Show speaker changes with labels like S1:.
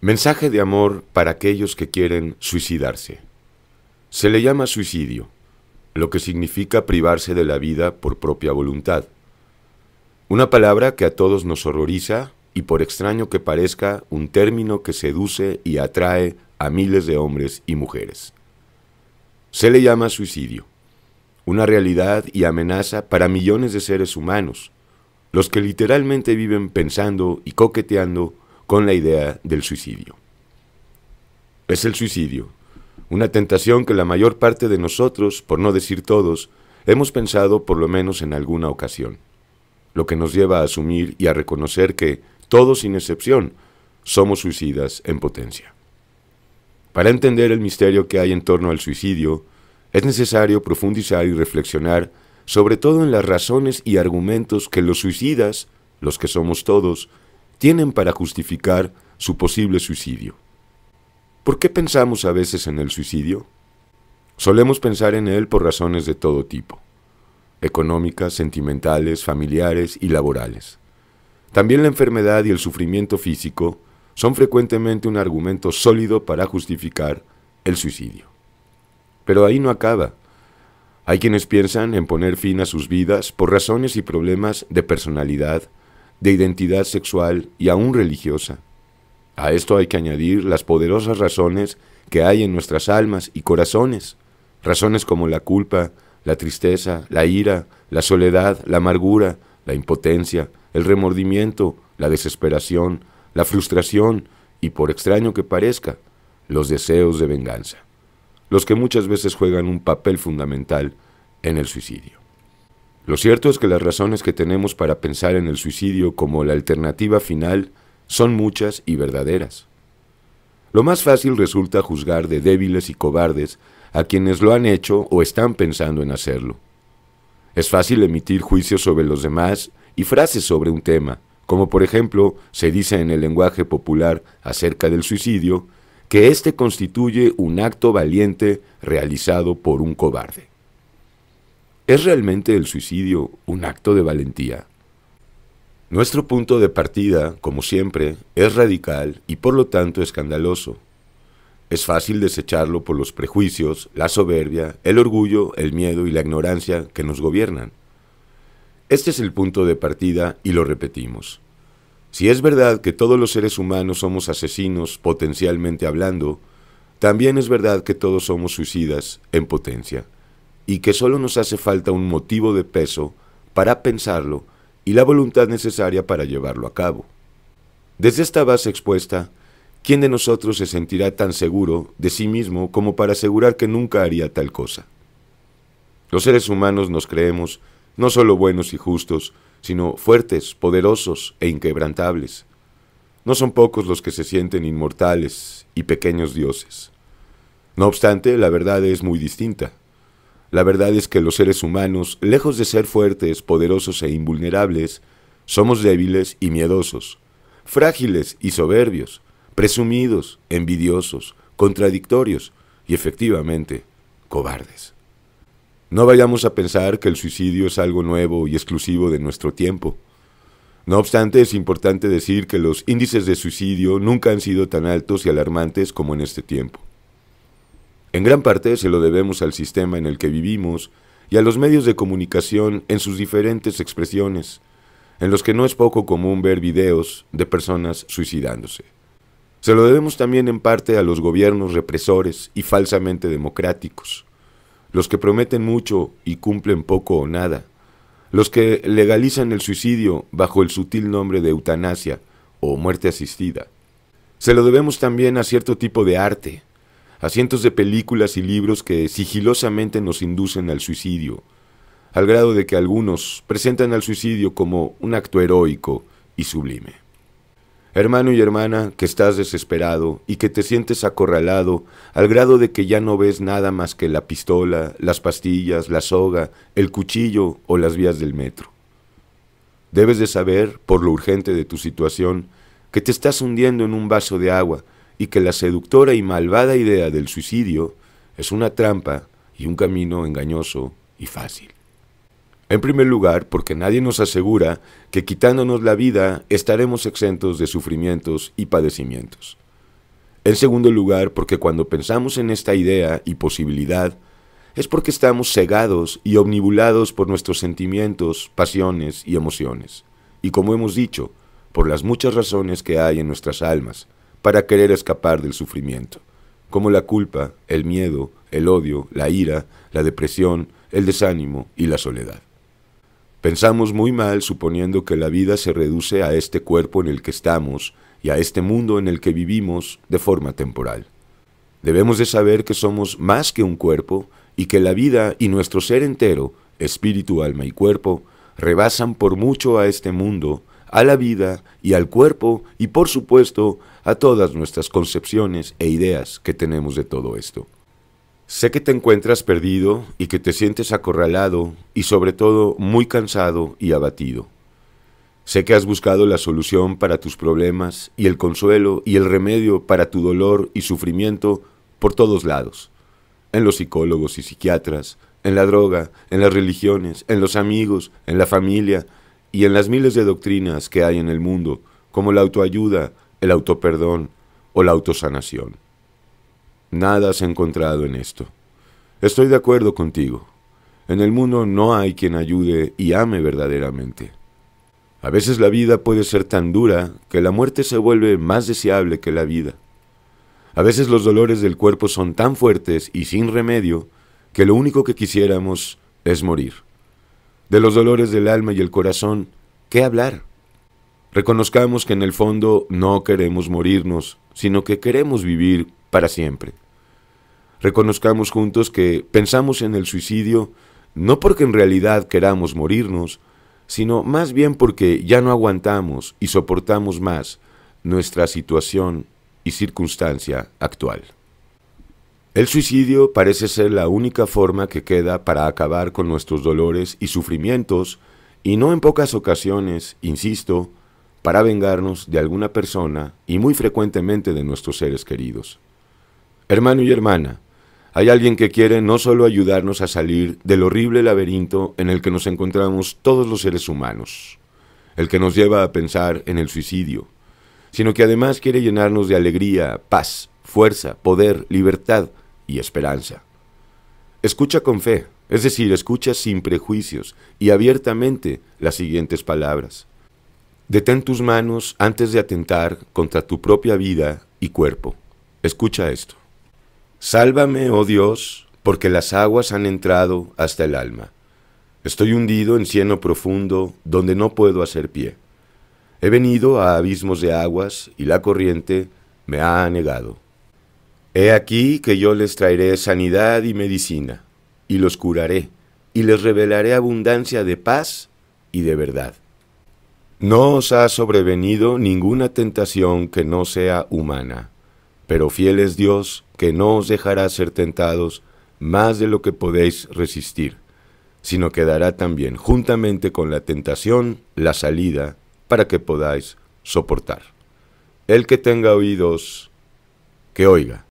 S1: Mensaje de amor para aquellos que quieren suicidarse. Se le llama suicidio, lo que significa privarse de la vida por propia voluntad. Una palabra que a todos nos horroriza y por extraño que parezca, un término que seduce y atrae a miles de hombres y mujeres. Se le llama suicidio, una realidad y amenaza para millones de seres humanos, los que literalmente viven pensando y coqueteando con la idea del suicidio. Es el suicidio, una tentación que la mayor parte de nosotros, por no decir todos, hemos pensado por lo menos en alguna ocasión, lo que nos lleva a asumir y a reconocer que, todos sin excepción, somos suicidas en potencia. Para entender el misterio que hay en torno al suicidio, es necesario profundizar y reflexionar sobre todo en las razones y argumentos que los suicidas, los que somos todos, tienen para justificar su posible suicidio. ¿Por qué pensamos a veces en el suicidio? Solemos pensar en él por razones de todo tipo, económicas, sentimentales, familiares y laborales. También la enfermedad y el sufrimiento físico son frecuentemente un argumento sólido para justificar el suicidio. Pero ahí no acaba. Hay quienes piensan en poner fin a sus vidas por razones y problemas de personalidad de identidad sexual y aún religiosa. A esto hay que añadir las poderosas razones que hay en nuestras almas y corazones, razones como la culpa, la tristeza, la ira, la soledad, la amargura, la impotencia, el remordimiento, la desesperación, la frustración y, por extraño que parezca, los deseos de venganza, los que muchas veces juegan un papel fundamental en el suicidio. Lo cierto es que las razones que tenemos para pensar en el suicidio como la alternativa final son muchas y verdaderas. Lo más fácil resulta juzgar de débiles y cobardes a quienes lo han hecho o están pensando en hacerlo. Es fácil emitir juicios sobre los demás y frases sobre un tema, como por ejemplo se dice en el lenguaje popular acerca del suicidio, que éste constituye un acto valiente realizado por un cobarde. ¿Es realmente el suicidio un acto de valentía? Nuestro punto de partida, como siempre, es radical y por lo tanto escandaloso. Es fácil desecharlo por los prejuicios, la soberbia, el orgullo, el miedo y la ignorancia que nos gobiernan. Este es el punto de partida y lo repetimos. Si es verdad que todos los seres humanos somos asesinos potencialmente hablando, también es verdad que todos somos suicidas en potencia y que solo nos hace falta un motivo de peso para pensarlo y la voluntad necesaria para llevarlo a cabo. Desde esta base expuesta, ¿quién de nosotros se sentirá tan seguro de sí mismo como para asegurar que nunca haría tal cosa? Los seres humanos nos creemos no solo buenos y justos, sino fuertes, poderosos e inquebrantables. No son pocos los que se sienten inmortales y pequeños dioses. No obstante, la verdad es muy distinta. La verdad es que los seres humanos, lejos de ser fuertes, poderosos e invulnerables, somos débiles y miedosos, frágiles y soberbios, presumidos, envidiosos, contradictorios y efectivamente cobardes. No vayamos a pensar que el suicidio es algo nuevo y exclusivo de nuestro tiempo. No obstante, es importante decir que los índices de suicidio nunca han sido tan altos y alarmantes como en este tiempo. En gran parte se lo debemos al sistema en el que vivimos y a los medios de comunicación en sus diferentes expresiones, en los que no es poco común ver videos de personas suicidándose. Se lo debemos también en parte a los gobiernos represores y falsamente democráticos, los que prometen mucho y cumplen poco o nada, los que legalizan el suicidio bajo el sutil nombre de eutanasia o muerte asistida. Se lo debemos también a cierto tipo de arte, a cientos de películas y libros que sigilosamente nos inducen al suicidio, al grado de que algunos presentan al suicidio como un acto heroico y sublime. Hermano y hermana, que estás desesperado y que te sientes acorralado al grado de que ya no ves nada más que la pistola, las pastillas, la soga, el cuchillo o las vías del metro. Debes de saber, por lo urgente de tu situación, que te estás hundiendo en un vaso de agua y que la seductora y malvada idea del suicidio es una trampa y un camino engañoso y fácil. En primer lugar, porque nadie nos asegura que quitándonos la vida estaremos exentos de sufrimientos y padecimientos. En segundo lugar, porque cuando pensamos en esta idea y posibilidad, es porque estamos cegados y omnibulados por nuestros sentimientos, pasiones y emociones, y como hemos dicho, por las muchas razones que hay en nuestras almas, para querer escapar del sufrimiento, como la culpa, el miedo, el odio, la ira, la depresión, el desánimo y la soledad. Pensamos muy mal suponiendo que la vida se reduce a este cuerpo en el que estamos y a este mundo en el que vivimos de forma temporal. Debemos de saber que somos más que un cuerpo y que la vida y nuestro ser entero, espíritu, alma y cuerpo, rebasan por mucho a este mundo a la vida y al cuerpo y por supuesto a todas nuestras concepciones e ideas que tenemos de todo esto. Sé que te encuentras perdido y que te sientes acorralado y sobre todo muy cansado y abatido. Sé que has buscado la solución para tus problemas y el consuelo y el remedio para tu dolor y sufrimiento por todos lados, en los psicólogos y psiquiatras, en la droga, en las religiones, en los amigos, en la familia, y en las miles de doctrinas que hay en el mundo, como la autoayuda, el autoperdón o la autosanación. Nada se ha encontrado en esto. Estoy de acuerdo contigo. En el mundo no hay quien ayude y ame verdaderamente. A veces la vida puede ser tan dura que la muerte se vuelve más deseable que la vida. A veces los dolores del cuerpo son tan fuertes y sin remedio que lo único que quisiéramos es morir. De los dolores del alma y el corazón, ¿qué hablar? Reconozcamos que en el fondo no queremos morirnos, sino que queremos vivir para siempre. Reconozcamos juntos que pensamos en el suicidio no porque en realidad queramos morirnos, sino más bien porque ya no aguantamos y soportamos más nuestra situación y circunstancia actual. El suicidio parece ser la única forma que queda para acabar con nuestros dolores y sufrimientos, y no en pocas ocasiones, insisto, para vengarnos de alguna persona y muy frecuentemente de nuestros seres queridos. Hermano y hermana, hay alguien que quiere no solo ayudarnos a salir del horrible laberinto en el que nos encontramos todos los seres humanos, el que nos lleva a pensar en el suicidio, sino que además quiere llenarnos de alegría, paz, fuerza, poder, libertad, y esperanza. Escucha con fe, es decir, escucha sin prejuicios y abiertamente las siguientes palabras. Detén tus manos antes de atentar contra tu propia vida y cuerpo. Escucha esto. Sálvame, oh Dios, porque las aguas han entrado hasta el alma. Estoy hundido en cieno profundo donde no puedo hacer pie. He venido a abismos de aguas y la corriente me ha anegado. He aquí que yo les traeré sanidad y medicina, y los curaré, y les revelaré abundancia de paz y de verdad. No os ha sobrevenido ninguna tentación que no sea humana, pero fiel es Dios que no os dejará ser tentados más de lo que podéis resistir, sino que dará también juntamente con la tentación la salida para que podáis soportar. El que tenga oídos, que oiga.